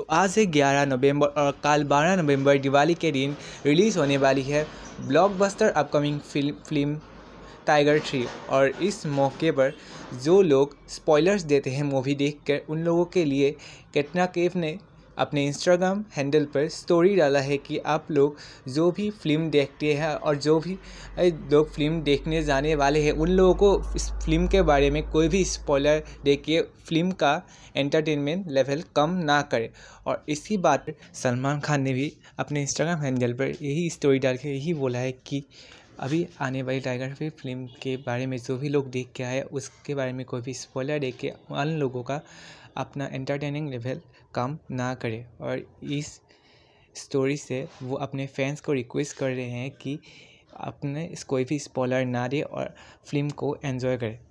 तो आज से 11 नवंबर और कल 12 नवंबर दिवाली के दिन रिलीज़ होने वाली है blockbuster upcoming film film Tiger three और इस मौके पर जो लोग स्पॉयलर्स देते हैं मूवी देखकर उन लोगों के लिए कैटना केफ ने अपने इंस्टाग्राम हैंडल पर स्टोरी डाला है कि आप लोग जो भी फिल्म देखते हैं और जो भी लोग फिल्म देखने जाने वाले हैं उन लोगों को इस फिल्म के बारे में कोई भी स्पॉलर देखिए फिल्म का एंटरटेनमेंट लेवल कम ना करे और इसी बात पर सलमान खान ने भी अपने इंस्टाग्राम हैंडल पर यही स्टोरी डाल के यही बोला है कि अभी आने वाली टाइगर श्रॉफ फिल्म के बारे में जो भी लोग देख के आए उसके बारे में कोई भी स्पॉलर देख के उन लोगों का अपना एंटरटेनिंग लेवल कम ना करे और इस स्टोरी से वो अपने फैंस को रिक्वेस्ट कर रहे हैं कि अपने कोई भी स्पॉलर ना दे और फिल्म को एंजॉय करें